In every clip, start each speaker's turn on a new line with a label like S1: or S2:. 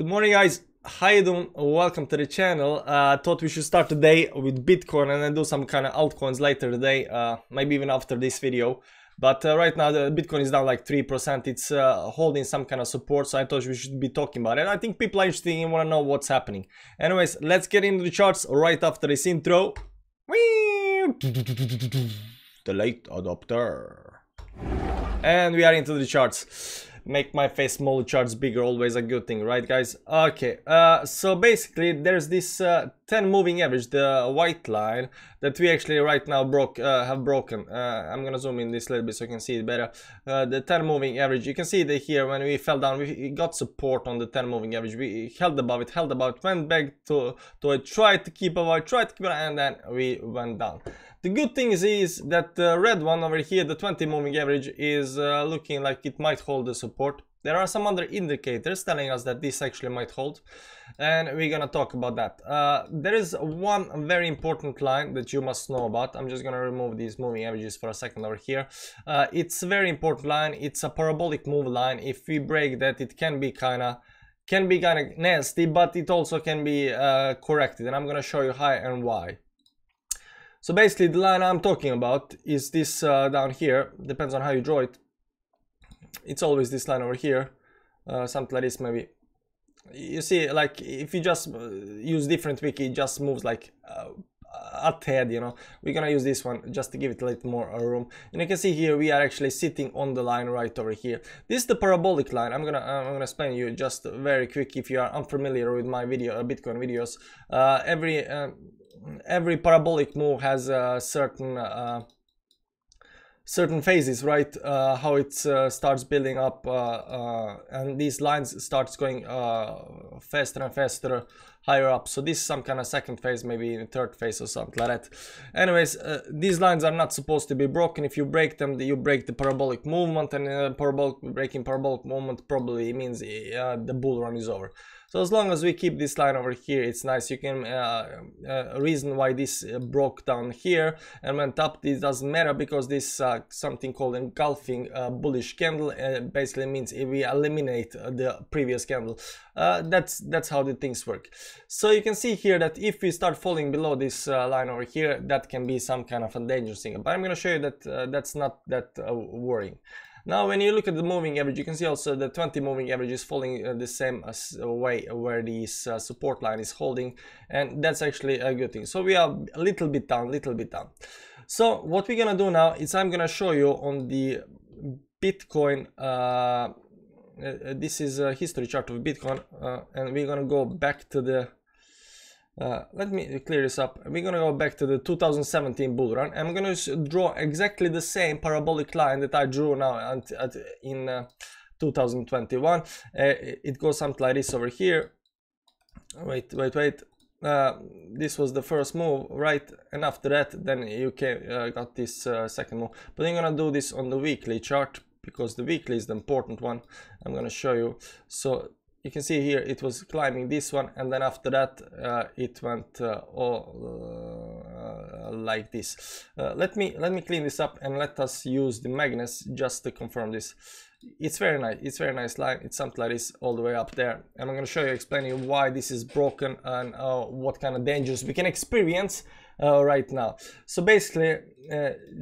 S1: Good morning guys, Hi, you Welcome to the channel. Uh, I uh, thought we should start today with Bitcoin and then do some kind of altcoins later today, uh, maybe even after this video. But uh, right now the Bitcoin is down like 3%, it's uh, holding some kind of support, so I thought we should be talking about it. I think people are interested and want to know what's happening. Anyways, let's get into the charts right after this intro. The late adopter. And we are into the charts make my face small, charts bigger always a good thing right guys okay uh, so basically there's this uh, 10 moving average, the white line that we actually right now broke uh, have broken. Uh, I'm gonna zoom in this a little bit so you can see it better. Uh, the 10 moving average, you can see that here when we fell down, we got support on the 10 moving average. We held above it, held above it, went back to, to it, tried to keep above it, tried to keep it, and then we went down. The good thing is, is that the red one over here, the 20 moving average, is uh, looking like it might hold the support. There are some other indicators telling us that this actually might hold and we're gonna talk about that. Uh, there is one very important line that you must know about. I'm just gonna remove these moving averages for a second over here. Uh, it's a very important line. It's a parabolic move line. If we break that, it can be kinda can be kind of nasty, but it also can be uh, corrected. And I'm gonna show you how and why. So basically the line I'm talking about is this uh, down here, depends on how you draw it it's always this line over here, uh, something like this maybe. You see, like if you just uh, use different wiki, it just moves like uh, a tad, you know. We're gonna use this one just to give it a little more uh, room. And you can see here we are actually sitting on the line right over here. This is the parabolic line. I'm gonna I'm gonna explain you just very quick if you are unfamiliar with my video uh, Bitcoin videos. Uh, every uh, every parabolic move has a certain certain phases, right? Uh, how it uh, starts building up, uh, uh, and these lines starts going faster and faster higher up. So this is some kind of second phase, maybe in third phase or something like that. Anyways, these lines are not supposed to be broken. If you break them, you break the parabolic movement, and parabolic breaking parabolic movement probably means the bull run is over. So as long as we keep this line over here, it's nice. You can uh, uh reason why this uh, broke down here. And went up, this doesn't matter because this uh, something called engulfing bullish candle basically means if we eliminate the previous candle. that's, that's how the things work. So you can see here that if we start falling below this line over here, that can be some kind of a dangerous thing. But I'm going to show you that that's not that worrying. Now, when you look at the moving average, you can see also the 20 moving average is falling uh, the same as, uh, way where this uh, support line is holding, and that's actually a good thing. So we are a little bit down, little bit down. So what we're gonna do now is I'm gonna show you on the Bitcoin. Uh, uh, this is a history chart of Bitcoin, uh, and we're gonna go back to the uh, let me clear this up. We're gonna go back to the 2017 bull run. I'm gonna draw exactly the same parabolic line that I drew now at, at, in uh, 2021. Uh, it goes something like this over here. Wait, wait, wait. Uh, this was the first move, right? And after that, then you uh, got this second move. But I'm gonna do this on the weekly chart because the weekly is the important one. I'm gonna show you. So you can see here it was climbing this one and then after that uh, it went uh, all uh, like this uh, let me let me clean this up and let us use the magnets just to confirm this it's very nice it's very nice line it's something like this all the way up there and i'm going to show you explaining why this is broken and uh, what kind of dangers we can experience uh, right now so basically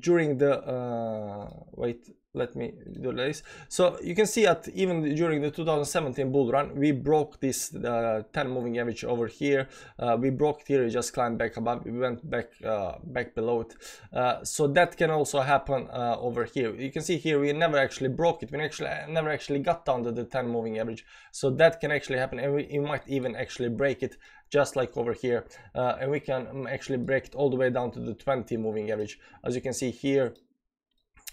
S1: during the wait let me do this so you can see that even during the 2017 bull run we broke this uh, 10 moving average over here uh, we broke here we just climbed back above we went back uh, back below it uh, so that can also happen uh, over here you can see here we never actually broke it we actually never actually got down to the 10 moving average so that can actually happen and we, we might even actually break it just like over here uh, and we can um, actually break it all the way down to the 20 moving average as you can see here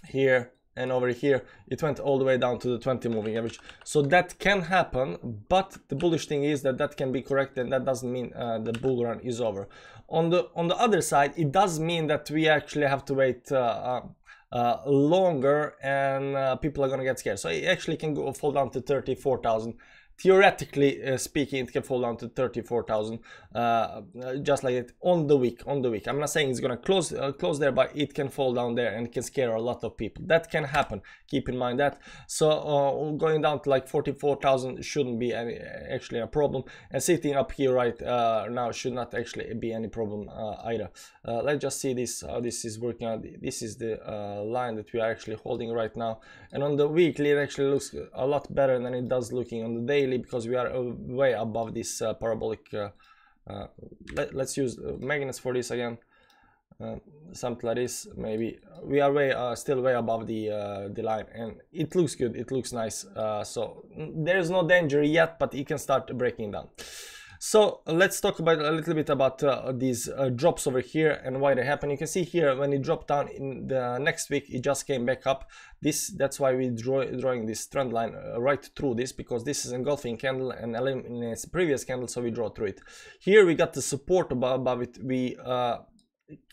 S1: here and over here it went all the way down to the 20 moving average so that can happen but the bullish thing is that that can be corrected and that doesn't mean uh, the bull run is over on the on the other side it does mean that we actually have to wait uh, uh, longer and uh, people are gonna get scared so it actually can go fall down to 34,000 theoretically uh, speaking it can fall down to 34,000 uh, just like it on the week on the week I'm not saying it's gonna close uh, close there but it can fall down there and can scare a lot of people that can happen keep in mind that so uh, going down to like 44,000 shouldn't be any actually a problem and sitting up here right uh, now should not actually be any problem uh, either let's just see this how this is working out this is the line that we are actually holding right now and on the weekly it actually looks a lot better than it does looking on the daily daily because we are uh, way above this uh, parabolic uh, let, us use magnets for this again something like this maybe we are way still way above the the line and it looks good it looks nice so there is no danger yet but it can start breaking down so let's talk about a little bit about uh, these uh, drops over here and why they happen. You can see here when it dropped down in the next week, it just came back up. This That's why we're draw, drawing this trend line uh, right through this because this is engulfing candle and eliminates previous candle, so we draw through it. Here we got the support above, above it. We uh,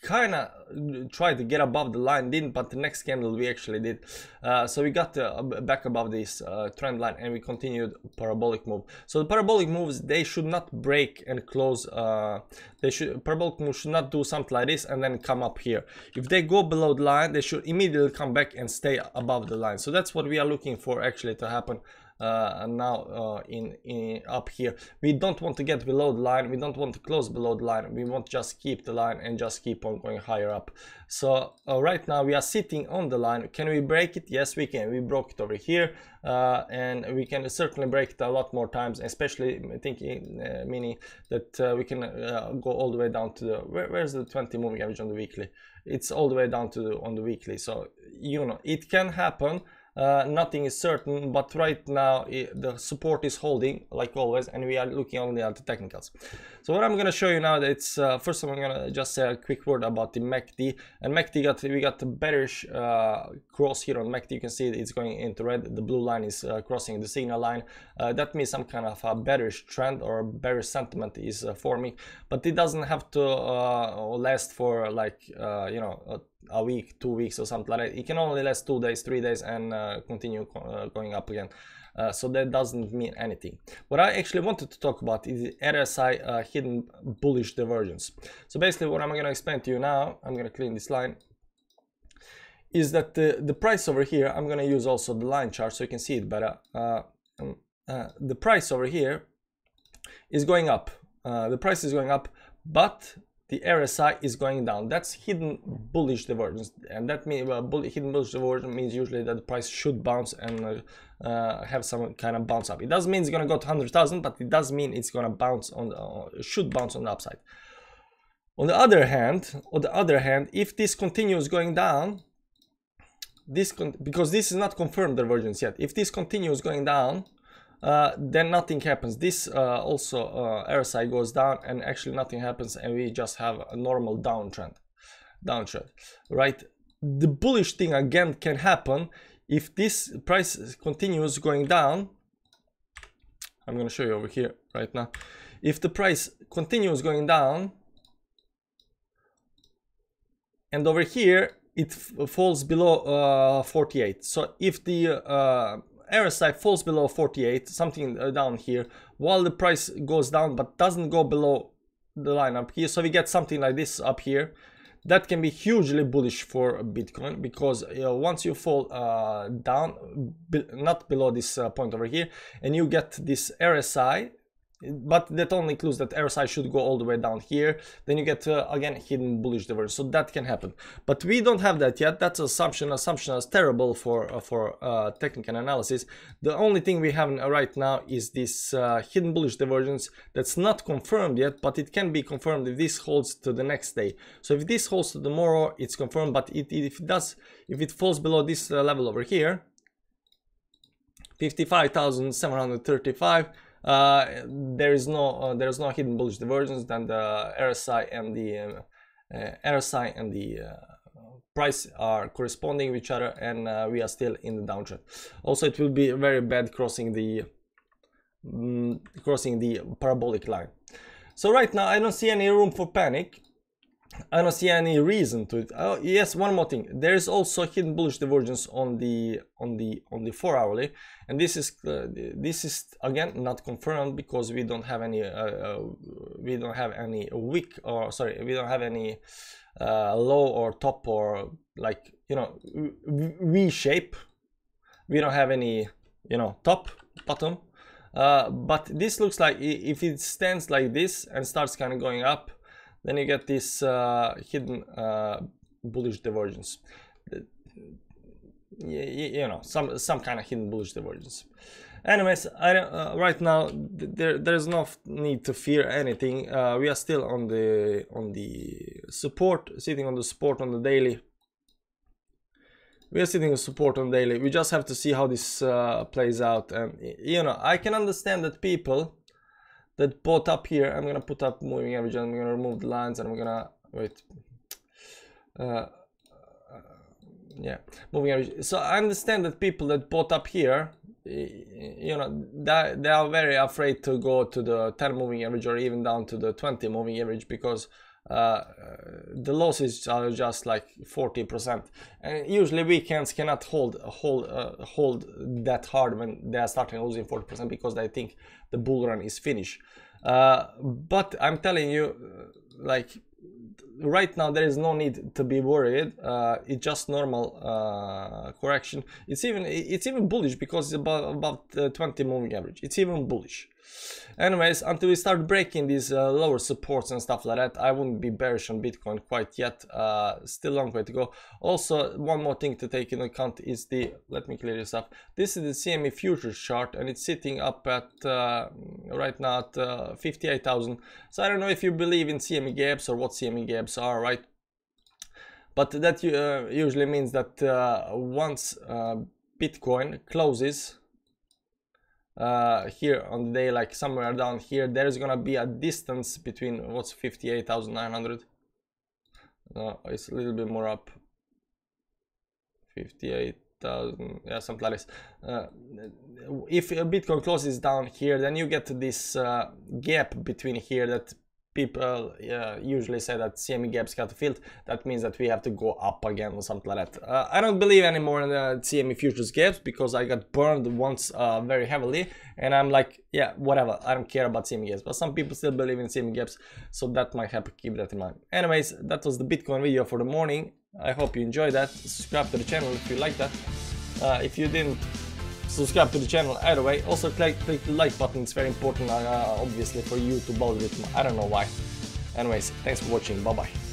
S1: kind of uh, tried to get above the line didn't but the next candle we actually did uh, so we got uh, back above this uh, trend line and we continued parabolic move so the parabolic moves they should not break and close uh, they should parabolic move should not do something like this and then come up here if they go below the line they should immediately come back and stay above the line so that's what we are looking for actually to happen uh, now uh, in, in up here we don't want to get below the line we don't want to close below the line we want just keep the line and just keep on going higher up so uh, right now we are sitting on the line can we break it yes we can we broke it over here uh, and we can certainly break it a lot more times especially thinking uh, meaning that uh, we can go all the way down to the where, where's the 20 moving average on the weekly it's all the way down to the, on the weekly so you know it can happen uh, nothing is certain but right now it, the support is holding like always and we are looking only at the technicals so what i'm going to show you now it's uh, first all, i'm going to just say a quick word about the macd and macd got we got the bearish uh, cross here on macd you can see it's going into red the blue line is uh, crossing the signal line uh, that means some kind of a bearish trend or bearish sentiment is forming but it doesn't have to last for like you know a week, two weeks or something like that. It can only last two days, three days and uh, continue uh, going up again. Uh, so that doesn't mean anything. What I actually wanted to talk about is the RSI uh, hidden bullish divergence. So basically what I'm going to explain to you now, I'm going to clean this line, is that the, the price over here, I'm going to use also the line chart so you can see it better. Uh, um, uh, the price over here is going up. the price is going up, but the RSI is going down. That's hidden bullish divergence, and that means well, bull, hidden bullish divergence means usually that the price should bounce and uh, uh, have some kind of bounce up. It doesn't mean it's gonna go to hundred thousand, but it does mean it's gonna bounce on uh, should bounce on the upside. On the other hand, on the other hand, if this continues going down, this because this is not confirmed divergence yet. If this continues going down, uh, then nothing happens. This uh, also uh, RSI goes down and actually nothing happens and we just have a normal downtrend, downtrend, right? The bullish thing again can happen if this price continues going down. I'm going to show you over here right now. If the price continues going down, and over here it falls below uh, 48 so if the uh, RSI falls below 48, something uh, down here, while the price goes down but doesn't go below the line up here. So we get something like this up here. That can be hugely bullish for Bitcoin because you know, once you fall uh, down, be not below this uh, point over here, and you get this RSI but that only includes that RSI should go all the way down here then you get uh, again hidden bullish divergence so that can happen but we don't have that yet that's assumption assumption is terrible for uh, for uh, technical analysis the only thing we have uh, right now is this uh, hidden bullish divergence that's not confirmed yet but it can be confirmed if this holds to the next day so if this holds to tomorrow it's confirmed but it, if it does if it falls below this uh, level over here 55,735 uh, there is no uh, there is no hidden bullish divergence Then the RSI and the uh, RSI and the price are corresponding with each other and uh, we are still in the downtrend also it will be very bad crossing the mm, crossing the parabolic line so right now i don't see any room for panic I don't see any reason to it. Oh, yes, one more thing. There is also hidden bullish divergence on the on the on the four hourly, and this is uh, this is again not confirmed because we don't have any uh, uh, we don't have any weak or sorry we don't have any uh, low or top or like you know V shape. We don't have any you know top bottom, uh, but this looks like if it stands like this and starts kind of going up then you get this uh, hidden uh, bullish divergence. You, you, know, some some kind of hidden bullish divergence. Anyways, I, uh, right now there there's no need to fear anything. Uh, we are still on the on the support, sitting on the support on the daily. We are sitting on support on daily. We just have to see how this uh, plays out. And you know, I can understand that people that bot up here. I'm gonna put up moving average and I'm gonna remove the lines and I'm gonna wait. Uh, uh, yeah, moving average. So I understand that people that bought up here, you know, that they are very afraid to go to the 10 moving average or even down to the 20 moving average because uh, the losses are just like 40% and usually weekends cannot hold hold uh, hold that hard when they are starting losing 40% because they think the bull run is finished uh, but i'm telling you uh, like right now there is no need to be worried uh, it's just normal uh, correction it's even it's even bullish because it's about about 20 moving average it's even bullish Anyways, until we start breaking these uh, lower supports and stuff like that, I wouldn't be bearish on Bitcoin quite yet. Uh, still long way to go. Also, one more thing to take into account is the, let me clear this up. This is the CME futures chart and it's sitting up at, uh, right now at uh, 58,000. So I don't know if you believe in CME gaps or what CME gaps are, right? But that uh, usually means that uh, once Bitcoin closes, uh, here on the day, like somewhere down here, there's gonna be a distance between what's 58,900. No, it's a little bit more up. 58,000, yeah, something like this. Uh, if Bitcoin closes down here, then you get this uh, gap between here that people uh, usually say that CME gaps got filled. That means that we have to go up again or something like that. Uh, I don't believe anymore in the CME futures gaps because I got burned once uh, very heavily and I'm like, yeah, whatever. I don't care about CME gaps, but some people still believe in CME gaps. So that might help keep that in mind. Anyways, that was the Bitcoin video for the morning. I hope you enjoyed that. Subscribe to the channel if you like that. Uh, if you didn't, subscribe to the channel either way. Also click, click the like button, it's very important uh, obviously for you to bother with, I don't know why. Anyways, thanks for watching, bye bye.